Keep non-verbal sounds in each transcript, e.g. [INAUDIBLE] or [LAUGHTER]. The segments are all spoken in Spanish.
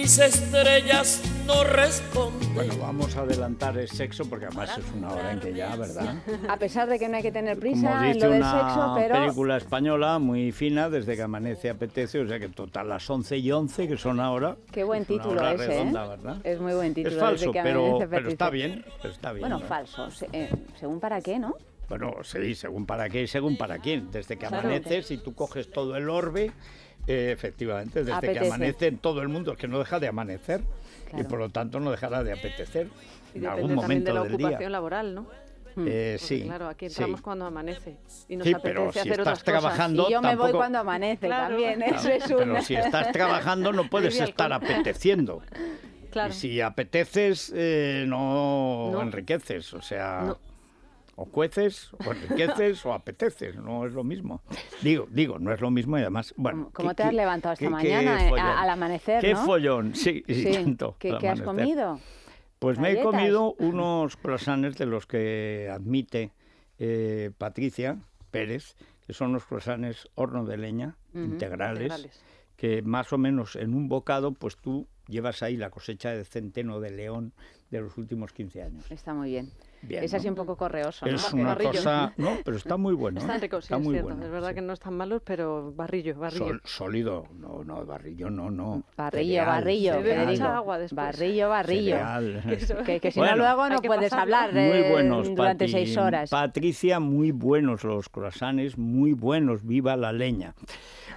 mis estrellas no responden. Bueno, vamos a adelantar el sexo porque además es una hora en que ya, ¿verdad? A pesar de que no hay que tener prisa una película española muy fina, desde que amanece apetece, o sea que total las 11 y 11 que son ahora. Qué buen título ese, ¿eh? Es muy buen título. Es falso, pero, está bien, está bien. Bueno, falso, eh, según para qué, ¿no? Bueno, sí, según para qué y según para quién. Desde que amaneces y tú coges todo el orbe efectivamente, desde que amanece en todo el mundo, es que no deja de amanecer y por lo tanto no dejará de apetecer en algún momento de la ocupación laboral, ¿no? Eh, sí. Claro, aquí entramos cuando amanece. Y nos apetece pero si hacer estás trabajando. yo me voy cuando amanece también. Eso es un... Pero si estás trabajando, no [LAUGHS] puedes estar apeteciendo. Claro. Y si apeteces, eh, no, enriqueces. O sea o cueces, o enriqueces, o apeteces, no es lo mismo. Digo, digo, no es lo mismo y además, bueno. ¿Cómo te has levantado esta mañana eh, al amanecer? Qué follón, sí, sí, ¿Qué, has comido? Pues me he comido unos croissants de los que admite eh, Patricia Pérez, que son los croissants horno de leña, integrales, integrales, que más o menos en un bocado, pues tú llevas ahí la cosecha de centeno de león de los últimos 15 años. Está muy bien es así un poco correoso. ¿no? Es una cosa, no, pero está muy bueno. ¿eh? está sí, está es muy cierto. es verdad que no están malos, pero barrillo, barrillo. sólido, no, no, barrillo, no, no. Barrillo, barrillo, Barrillo, barrillo. [LAUGHS] Que, si no lo hago no puedes hablar muy buenos, durante seis horas. Patricia, muy buenos los croissants, muy buenos, viva la leña.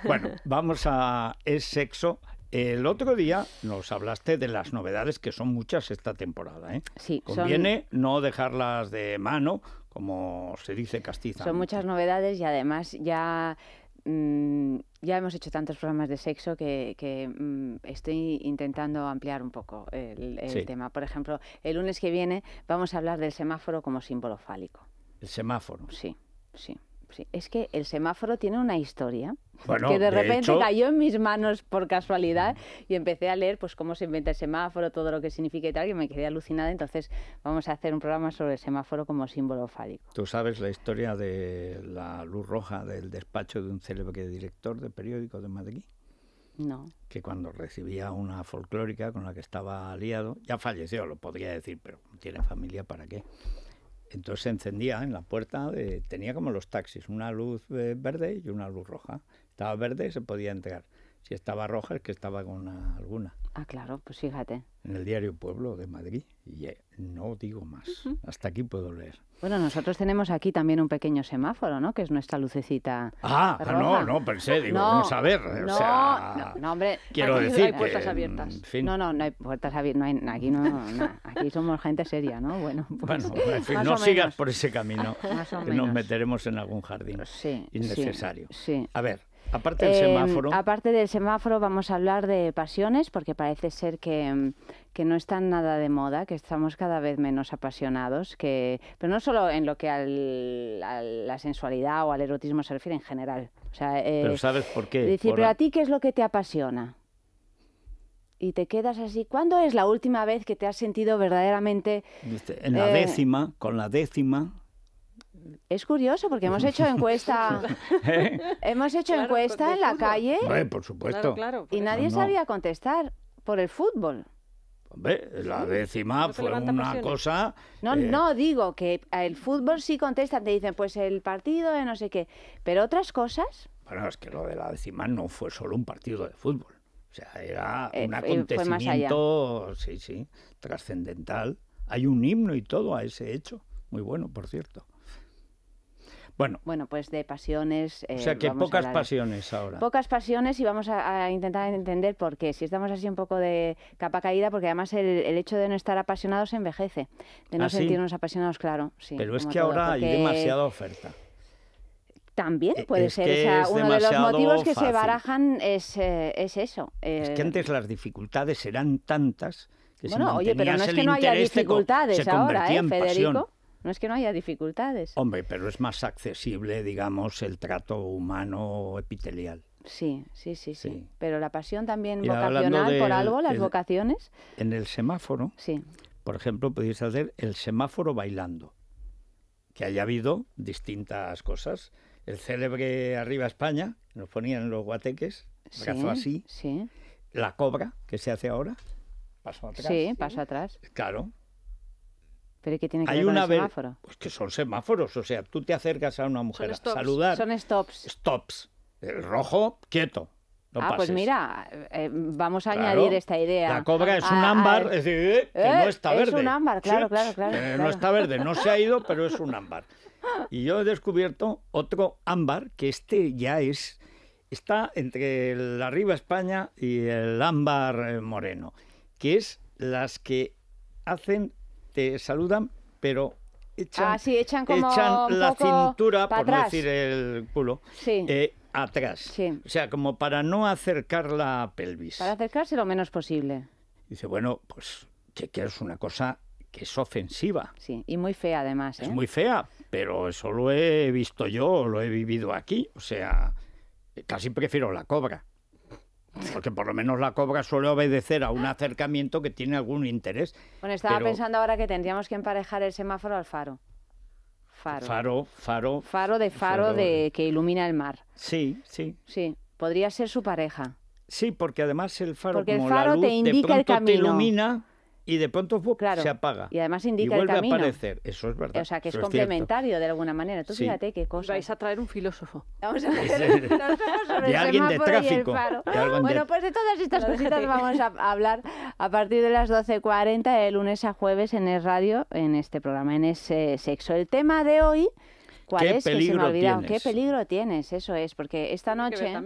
Bueno, vamos a es sexo el otro día nos hablaste de las novedades que son muchas esta temporada. ¿eh? Sí, Conviene no dejarlas de mano, como se dice castiza. Son muchas novedades y además ya mm, ya hemos hecho tantos programas de sexo que, mm, estoy intentando ampliar un poco el, tema. Por ejemplo, el lunes que viene vamos a hablar del semáforo como símbolo fálico. ¿El semáforo? Sí, sí es que el semáforo tiene una historia. [LAUGHS] que de, repente cayó en mis manos por casualidad mm. y empecé a leer pues cómo se inventa el semáforo, todo lo que significa y tal, y me quedé alucinada. Entonces vamos a hacer un programa sobre el semáforo como símbolo fálico. Tú sabes la historia de la luz roja del despacho de un célebre director de periódico de Madrid. No. Que cuando recibía una folclórica con la que estaba aliado, ya falleció, lo podría decir, pero tiene familia para qué. Entonces se encendía en la puerta, tenía como los taxis, una luz eh, verde y una luz roja. Estaba verde y se podía entrar. Si estaba roja es que estaba con alguna. Ah, claro, pues fíjate. En el diario Pueblo de Madrid y eh, no digo más. Hasta aquí puedo leer. Bueno, nosotros tenemos aquí también un pequeño semáforo, ¿no? Que es nuestra lucecita. Ah, ah no, no, pensé, digo, vamos a ver. No, no, hombre, no hay puertas abiertas. No, no, no hay puertas abiertas. aquí, aquí somos gente seria, ¿no? Bueno, pues, bueno en fin, [LAUGHS] no sigas por ese camino, [LAUGHS] que nos meteremos en algún jardín innecesario. sí. A ver, Aparte del em, semáforo. Aparte del semáforo, vamos a hablar de pasiones, porque parece ser mm, que, no están nada de moda, que estamos cada vez menos apasionados, que, pero no solo en lo que a la sensualidad o al erotismo se refiere en general. pero ¿sabes por qué? Decir, pero a ti, ¿qué es lo que te apasiona? Y te quedas así. ¿Cuándo es la última vez que te has sentido verdaderamente... En la eh, décima, con la décima es curioso porque hemos hecho encuesta, [LAUGHS] ¿Eh? hemos hecho encuesta en la calle por supuesto. y nadie pues sabía contestar por el fútbol. Hombre, la décima fue una cosa. No, eh, no digo que el fútbol sí contestan, te dicen pues el partido no sé qué, pero otras cosas. Bueno, es que lo de la décima no fue solo un partido de fútbol, o sea, era eh, un acontecimiento, sí, sí, trascendental. Hay un himno y todo a ese hecho, muy bueno, por cierto. Bueno. pues de pasiones. Eh, o sea que pocas pasiones ahora. Pocas pasiones y vamos a, intentar entender por qué. Si estamos así un poco de capa caída, porque además el, hecho de no estar apasionados envejece. De no ¿Ah, sentirnos apasionados, claro. Pero es que ahora hay demasiada oferta. También eh, puede ser. uno de los motivos que se barajan eh, es, eso. es que antes las dificultades eran tantas que bueno, oye, pero no es que no haya dificultades ahora, ¿eh, Federico? No es que no haya dificultades. Hombre, pero es más accesible, digamos, el trato humano epitelial. Sí, sí, sí, sí. Pero la pasión también vocacional por algo, las vocaciones. En el semáforo, sí. por ejemplo, podéis hacer el semáforo bailando, que haya habido distintas cosas. El célebre Arriba España, que nos ponían los guateques, brazo así. La cobra, que se hace ahora, paso atrás. Sí, paso atrás. Claro, ¿Pero qué tiene que Hay ver una semáforo? Pues que son semáforos, o sea, tú te acercas a una mujer a saludar. Son stops. Stops. El rojo, quieto. ah, pues mira, eh, vamos a añadir esta idea. La cobra es un ámbar, es decir, que no está verde. Es un ámbar, claro, claro, claro. Eh, no está verde, no se ha ido, pero es un ámbar. Y yo he descubierto otro ámbar, que este ya es, está entre la Riva España y el ámbar eh, moreno, que es las que hacen te saludan, pero echan, ah, echan, como la cintura, por decir el culo, eh, atrás. O sea, como para no acercar la pelvis. Para acercarse lo menos posible. Dice, bueno, pues que, es una cosa que es ofensiva. Sí, y muy fea además. Es ¿eh? muy fea, pero eso lo he visto yo, lo he vivido aquí. O sea, casi prefiero la cobra porque por lo menos la cobra suele obedecer a un acercamiento que tiene algún interés. Bueno, estaba pensando ahora que tendríamos que emparejar el semáforo al faro. Faro. Faro, faro. de faro, de que ilumina el mar. Sí, sí. Sí, podría ser su pareja. Sí, porque además el faro como el faro la luz, te indica el camino. te ilumina y de pronto se apaga. Y además indica vuelve a aparecer. Eso es verdad. O sea, que es, complementario de alguna manera. Tú fíjate qué cosa. Vais a traer un filósofo. Vamos a [LAUGHS] de alguien de tráfico. bueno, pues de todas estas cositas vamos a hablar a partir de las 12.40 de lunes a jueves en el Radio, en este programa, en ese sexo. El tema de hoy ¿Qué Peligro tienes? Eso es, porque esta noche [LAUGHS]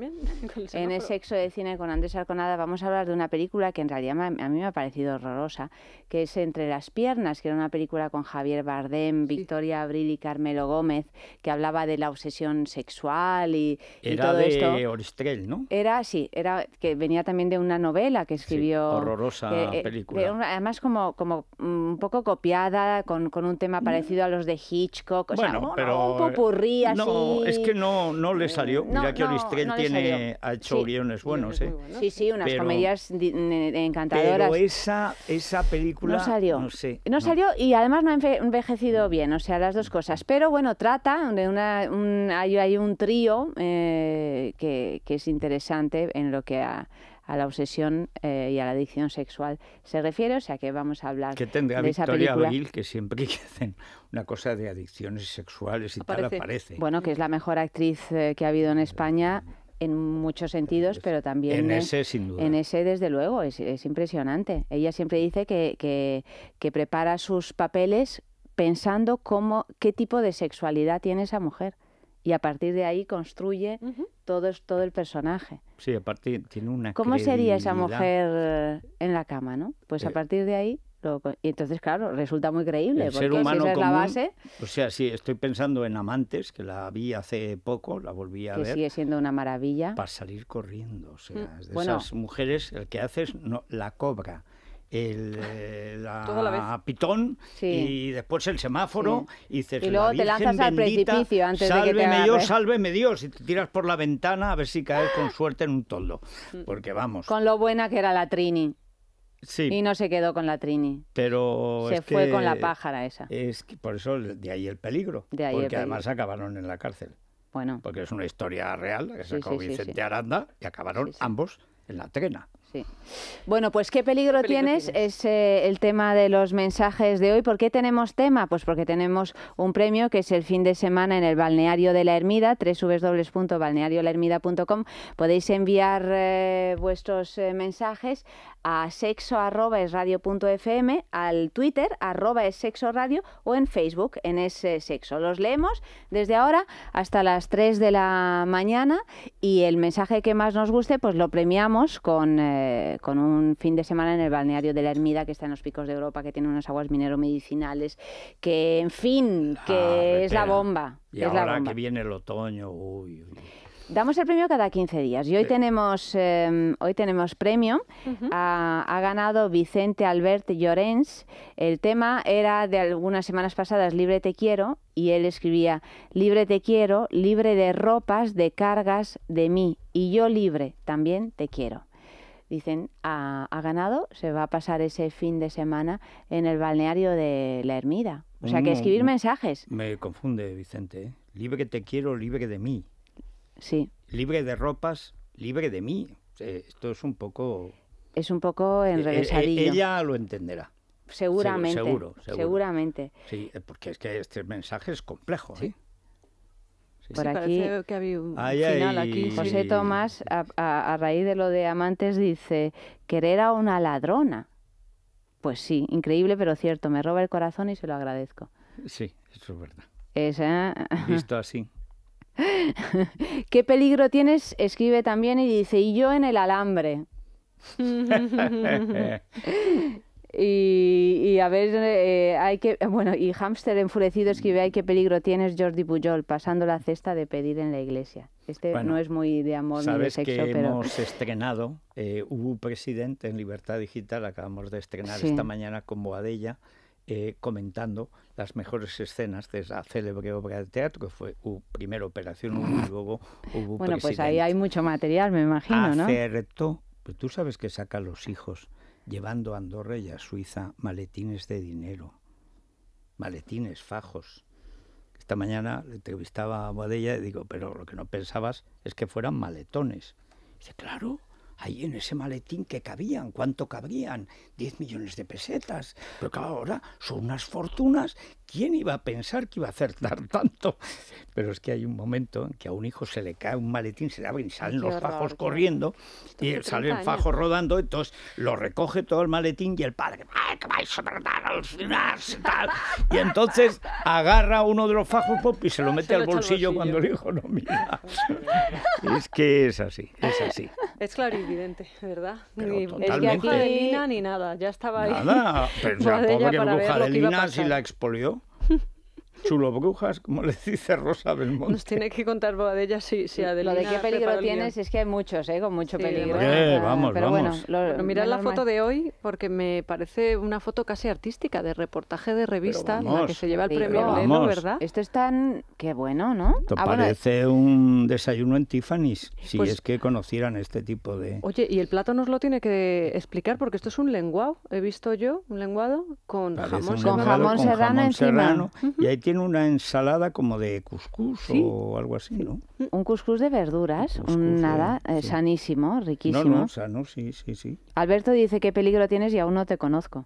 en el sexo de cine con Andrés Arconada vamos a hablar de una película que en realidad a mí me ha parecido horrorosa, que es Entre las piernas, que era una película con Javier Bardem, Victoria Abril y Carmelo Gómez, que hablaba de la obsesión sexual y, era todo de esto. ¿no? Era, sí, era que venía también de una novela que escribió. horrorosa eh, película. además como, como mm, un poco copiada, con, un tema mm. parecido a los de Hitchcock. O sea, bueno, pero no, es que no, no le salió. ya que no, tiene, ha hecho guiones ¿eh? buenos, Sí, sí, unas comedias encantadoras. Pero esa, película... No salió. No salió y además no ha envejecido bien, o sea, las dos cosas. Pero bueno, trata de una... hay, un trío eh, que, que es interesante en lo que ha a la obsesión eh, y a la adicción sexual se refiere, o sea que vamos a hablar de esa que siempre [LAUGHS] hacen una cosa de adicciones sexuales y tal aparece. Bueno, que es la mejor actriz eh, que ha habido en eh, España en muchos sentidos, pero también en ese, sin duda. En ese, desde luego, es, es impresionante. Ella siempre dice que, que, que prepara sus papeles pensando cómo, qué tipo de sexualidad tiene esa mujer y a partir de ahí construye todo, todo el personaje. Sí, partir tiene una. ¿Cómo sería esa mujer eh, en la cama, no? Pues a eh, partir de ahí. Lo, y entonces, claro, resulta muy creíble. porque ser humano si es la base. O sea, sí, estoy pensando en Amantes, que la vi hace poco, la volví a que sigue siendo una maravilla. Para salir corriendo. O sea, mm. es de esas mujeres, el que haces no, la cobra el, [LAUGHS] eh, la, pitón y después el semáforo y dices, luego te lanzas al precipicio antes de que te sálveme Dios y te tiras por la ventana a ver si caes con [GASPS] suerte en un toldo, mm. porque vamos. Con lo buena que era la Trini. Y no se quedó con la Trini. Pero se fue con la pájara esa. Es que por eso de ahí el peligro, porque además acabaron en la cárcel. Bueno. Porque es una historia real que sacó Vicente Aranda y acabaron ambos en la trena. Sí. Bueno, pues qué peligro, tienes? es eh, el tema de los mensajes de hoy. ¿Por qué tenemos tema? Pues porque tenemos un premio que es el fin de semana en el balneario de la Ermida, www.balneariolahermida.com. Podéis enviar eh, vuestros eh, mensajes a sexo arroba es punto fm, al Twitter arroba es radio o en Facebook en ese sexo. Los leemos desde ahora hasta las 3 de la mañana y el mensaje que más nos guste pues lo premiamos con eh, con un fin de semana en el balneario de la Ermida, que está en los picos de Europa, que tiene unas aguas minero-medicinales, que en fin, que ah, es la bomba. Y es ahora la bomba. que viene el otoño, Damos el premio cada 15 días y hoy tenemos, em, hoy tenemos premio. ha, ha, ganado Vicente Albert Llorens. El tema era de algunas semanas pasadas, Libre te quiero, y él escribía, Libre te quiero, libre de ropas, de cargas, de mí, y yo libre, también te quiero dicen, ha, ganado, se va a pasar ese fin de semana en el balneario de la Ermida. O sea, que mm, escribir mensajes. Me confunde, Vicente. ¿eh? Libre que te quiero, libre de mí. Sí. Libre de ropas, libre de mí. Eh, esto es un poco... Es un poco enrevesadillo. Eh, ella lo entenderá. Seguramente. Seguro, Seguramente. Sí, porque es que este mensaje es complejo. ¿Sí? por aquí. Que final aquí. José Tomás, a, raíz de lo de Amantes, dice: querer a una ladrona. Pues sí, increíble, pero cierto. Me roba el corazón y se lo agradezco. Sí, eso es verdad. [LAUGHS] Visto así. ¿Qué peligro tienes? Escribe también y dice: y yo en el alambre. [LAUGHS] [LAUGHS] Y, a ver, eh, hay que. Bueno, y Hamster enfurecido escribe: ¡Ay, qué peligro tienes, Jordi Pujol, pasando la cesta de pedir en la iglesia! Este no es muy de amor ni de sexo, que hemos estrenado eh, hubo presidente en Libertad Digital, acabamos de estrenar esta mañana con Boadella. Eh, comentando las mejores escenas de esa célebre obra de teatro que fue uh, primera Operación U y luego hubo Bueno, pues ahí hay mucho material, me imagino, Acertó. Pero tú sabes que saca los hijos llevando a Andorra y a Suiza maletines de dinero, maletines, fajos. Esta mañana le entrevistaba a Bodella y digo, pero lo que no pensabas es que fueran maletones. dice, claro, ahí en ese maletín que cabían, cuánto cabrían, 10 millones de pesetas. Pero claro, ahora son unas fortunas. ¿Quién iba a pensar que iba a acertar [LAUGHS] tanto? Pero es que hay un momento en que a un hijo se le cae un maletín, se le abre y salen los fajos corriendo, y salen fajos rodando, entonces lo recoge todo el maletín y el padre, ¡ay, que vais a perder al final! Y, entonces agarra uno de los fajos pop, y se lo mete al, bolsillo cuando el hijo no mira. es que es así, es así. Es clarísimo evidente, ¿verdad? Ni totalmente. de Lina ni nada, ya estaba ahí. Nada, pero la [LAUGHS] que bruja de Lina si la expolió chulo brujas, como le dice Rosa Belmonte. Nos tiene que contar ella si, si Adelina Lo de qué peligro tienes, es que hay muchos, ¿eh? con mucho peligro. Eh, vamos, Pero vamos. Bueno, bueno mirad la foto de hoy porque me parece una foto casi artística, de reportaje de revista, la que se lleva el premio ¿verdad? Esto es tan... qué bueno, ¿no? Ah, parece un desayuno en Tiffany's, si pues es que conocieran este tipo de... Oye, y el plato nos lo tiene que explicar porque esto es un lenguado, he visto yo, un lenguado con jamón, serrano, encima. Y ahí tiene una ensalada como de cuscús o algo así, ¿no? Un cuscús de verduras, nada, eh, sanísimo, riquísimo. sano, sí, sí, sí. Alberto dice qué peligro tienes y aún no te conozco.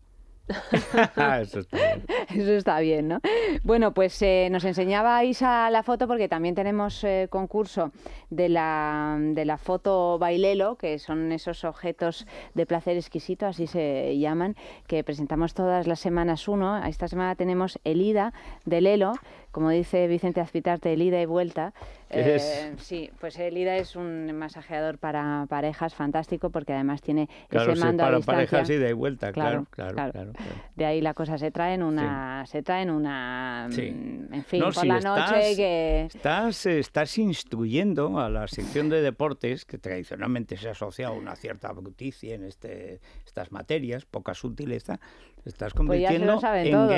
Ah, eso, está bien. [LAUGHS] Eso está bien, ¿no? Bueno, pues eh, nos enseñaba a la foto porque también tenemos eh, concurso de la, de la foto bailelo, que son esos objetos de placer exquisito, así se llaman, que presentamos todas las semanas uno. Esta semana tenemos el IDA de Lelo, como dice Vicente Azpitarte, el ida y vuelta. Eh, sí, pues el ida es un masajeador para parejas fantástico porque además tiene claro, ese mando sí, para parejas ida y vuelta, claro claro, claro De ahí la cosa se trae en una, se trae en una, mm, en fin, por la noche estás, instruyendo a la sección de deportes que tradicionalmente se asocia a una cierta bruticia en este, estas materias, poca sutileza, estás convirtiendo en todo,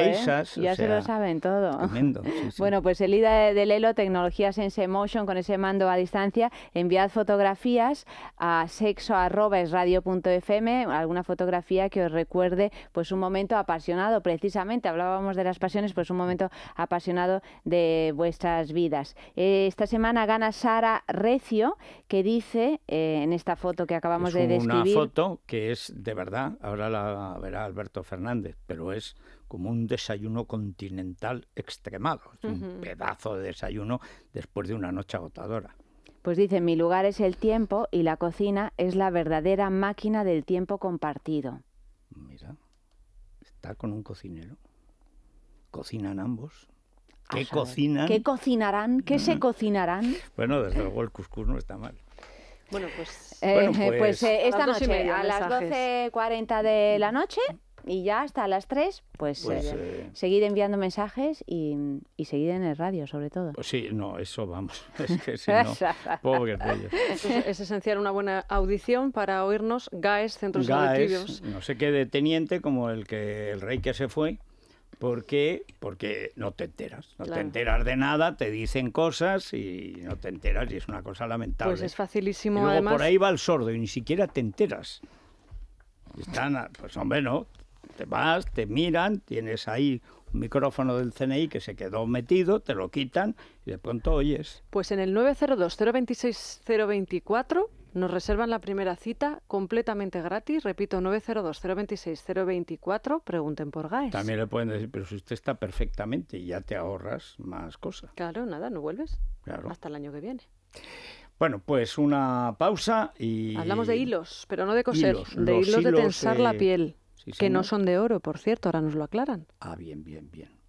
Ya se lo saben todo. [LAUGHS] Bueno, pues el IDA de Lelo tecnologías Sense Motion con ese mando a distancia, enviad fotografías a FM alguna fotografía que os recuerde pues un momento apasionado, precisamente, hablábamos de las pasiones, pues un momento apasionado de vuestras vidas. Eh, esta semana gana Sara Recio, que dice eh, en esta foto que acabamos de describir. Una foto que es de verdad, ahora la verá Alberto Fernández pero es como un desayuno continental extremado, un pedazo de desayuno después de una noche agotadora. Pues dice, mi lugar es el tiempo y la cocina es la verdadera máquina del tiempo compartido. Mira, está con un cocinero. Cocinan ambos. ¿Qué cocinan? ¿Qué cocinarán? ¿Qué se cocinarán? [LAUGHS] Bueno, desde luego el cuscús no está mal. Bueno, pues, eh, pues, pues eh, esta noche, a las 12.40 de la noche, y ya hasta las 3, pues, eh, seguir enviando mensajes y, seguir en el radio, sobre todo. Pues sí, no, eso vamos. [LAUGHS] Es que si no, [LAUGHS] es, esencial una buena audición para oírnos GAES, Centros GAES, Auditivos. No se quede teniente como el, que, el rey que se fue. Porque, porque no te enteras, no te enteras de nada, te dicen cosas y no te enteras y es una cosa lamentable. Pues es facilísimo. Y luego por ahí va el sordo y ni siquiera te enteras. Están, pues hombre, no, te vas, te miran, tienes ahí un micrófono del CNI que se quedó metido, te lo quitan y de pronto oyes. Pues en el 902-026-024 nos reservan la primera cita completamente gratis. Repito, 902-026-024. Pregunten por GAES. También le pueden decir, pero si usted está perfectamente y ya te ahorras más cosas. Claro, nada, no vuelves. Claro. Hasta el año que viene. Bueno, pues una pausa y... Hablamos de hilos, pero no de coser, de hilos, de tensar la eh, piel que no son de oro, por cierto, ahora nos lo aclaran. Ah, bien, bien, bien.